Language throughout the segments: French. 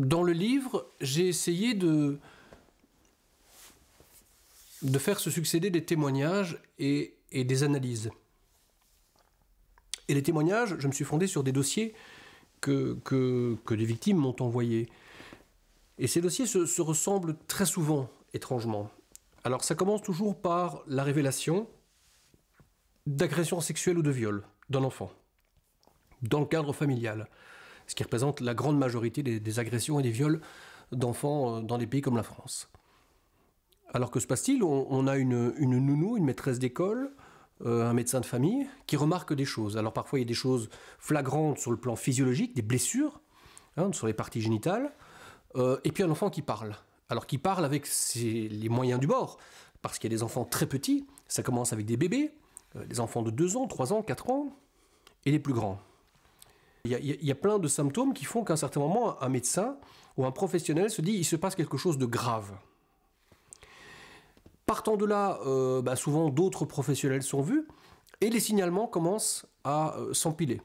dans le livre, j'ai essayé de, faire se succéder des témoignages et, des analyses. Et les témoignages, je me suis fondé sur des dossiers que, des victimes m'ont envoyés. Et ces dossiers se, se, ressemblent très souvent, étrangement. Alors ça commence toujours par la révélation d'agression sexuelle ou de viol d'un enfant, dans le cadre familial ce qui représente la grande majorité des, agressions et des viols d'enfants euh, dans des pays comme la France. Alors que se passe-t-il on, a une, nounou, une maîtresse d'école, euh, un médecin de famille, qui remarque des choses. Alors parfois il y a des choses flagrantes sur le plan physiologique, des blessures hein, sur les parties génitales, euh, et puis un enfant qui parle. Alors qui parle avec les moyens du bord, parce qu'il y a des enfants très petits, ça commence avec des bébés, des enfants de 2 ans, 3 ans, 4 ans, et les plus grands. Il y, a, plein de symptômes qui font qu'à un certain moment, un médecin ou un professionnel se dit il se passe quelque chose de grave. Partant de là, euh, bah, souvent d'autres professionnels sont vus et les signalements commencent à euh, s'empiler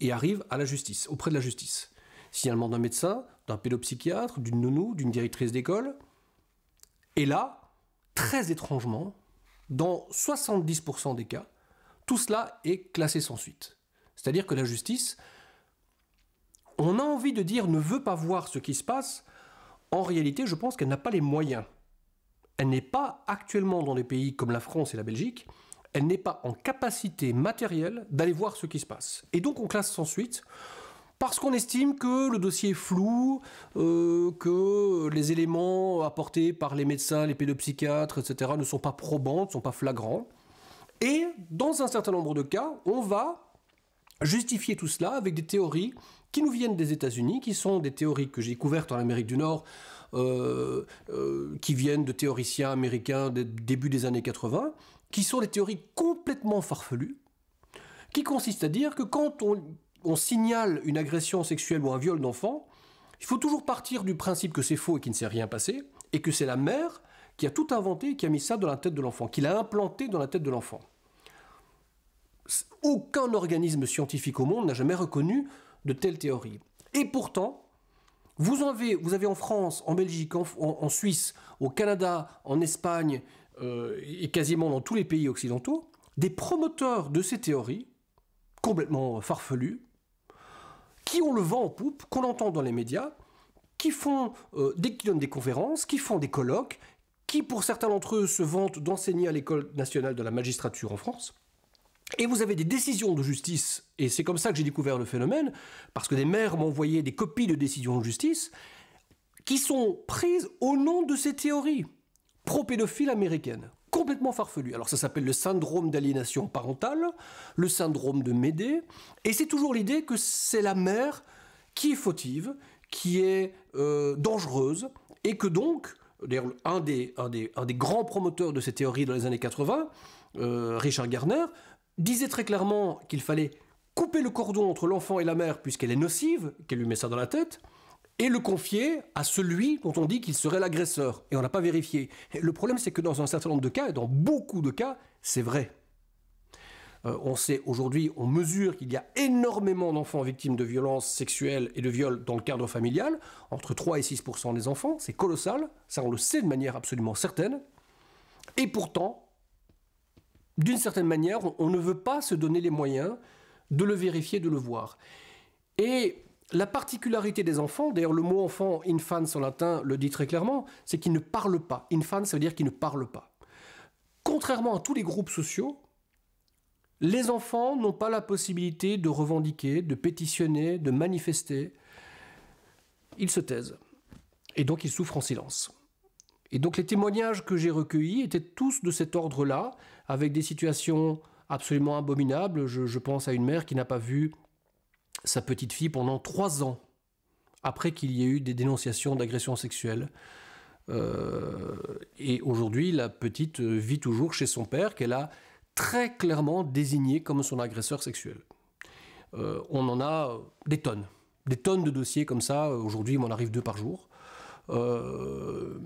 et arrivent à la justice, auprès de la justice. Signalement d'un médecin, d'un pédopsychiatre, d'une nounou, d'une directrice d'école. Et là, très étrangement, dans 70% des cas, tout cela est classé sans suite. C'est-à-dire que la justice, on a envie de dire, ne veut pas voir ce qui se passe. En réalité, je pense qu'elle n'a pas les moyens. Elle n'est pas actuellement dans des pays comme la France et la Belgique, elle n'est pas en capacité matérielle d'aller voir ce qui se passe. Et donc on classe sans suite parce qu'on estime que le dossier est flou, euh, que les éléments apportés par les médecins, les pédopsychiatres, etc., ne sont pas probants, ne sont pas flagrants. Et dans un certain nombre de cas, on va justifier tout cela avec des théories qui nous viennent des États-Unis, qui sont des théories que j'ai couvertes en Amérique du Nord, euh, euh, qui viennent de théoriciens américains des début des années 80, qui sont des théories complètement farfelues, qui consistent à dire que quand on, on signale une agression sexuelle ou un viol d'enfant, il faut toujours partir du principe que c'est faux et qu'il ne s'est rien passé, et que c'est la mère qui a tout inventé qui a mis ça dans la tête de l'enfant, qui l'a implanté dans la tête de l'enfant. Aucun organisme scientifique au monde n'a jamais reconnu de telles théories. Et pourtant, vous avez, vous avez en France, en Belgique, en, Suisse, au Canada, en Espagne euh, et quasiment dans tous les pays occidentaux, des promoteurs de ces théories, complètement farfelues, qui ont le vent en poupe, qu'on entend dans les médias, qui font, euh, donnent des conférences, qui font des colloques, qui pour certains d'entre eux se vantent d'enseigner à l'école nationale de la magistrature en France, et vous avez des décisions de justice, et c'est comme ça que j'ai découvert le phénomène, parce que des maires envoyé des copies de décisions de justice qui sont prises au nom de ces théories pro-pédophiles américaines complètement farfelues. Alors ça s'appelle le syndrome d'aliénation parentale, le syndrome de Médée, et c'est toujours l'idée que c'est la mère qui est fautive, qui est euh, dangereuse, et que donc, d'ailleurs un des, un grands promoteurs de ces théories dans les années 80, euh, Richard Garner, disait très clairement qu'il fallait couper le cordon entre l'enfant et la mère puisqu'elle est nocive, qu'elle lui met ça dans la tête, et le confier à celui dont on dit qu'il serait l'agresseur, et on n'a pas vérifié. Le problème, c'est que dans un certain nombre de cas, et dans beaucoup de cas, c'est vrai. Euh, on sait aujourd'hui, on mesure qu'il y a énormément d'enfants victimes de violences sexuelles et de viols dans le cadre familial, entre 3 et 6 des enfants, c'est colossal, ça on le sait de manière absolument certaine, et pourtant, d'une certaine manière, on ne veut pas se donner les moyens de le vérifier, de le voir. Et la particularité des enfants, d'ailleurs le mot enfant, infans en latin, le dit très clairement, c'est qu'ils ne parlent pas. Infans, ça veut dire qu'ils ne parlent pas. Contrairement à tous les groupes sociaux, les enfants n'ont pas la possibilité de revendiquer, de pétitionner, de manifester. Ils se taisent. Et donc ils souffrent en silence. Et donc les témoignages que j'ai recueillis étaient tous de cet ordre-là, avec des situations absolument abominables. Je, pense à une mère qui n'a pas vu sa petite fille pendant trois ans, après qu'il y ait eu des dénonciations d'agression sexuelle. Euh, et aujourd'hui, la petite vit toujours chez son père, qu'elle a très clairement désigné comme son agresseur sexuel. Euh, on en a des tonnes, des tonnes de dossiers comme ça. Aujourd'hui, il m'en arrive deux par jour. Euh,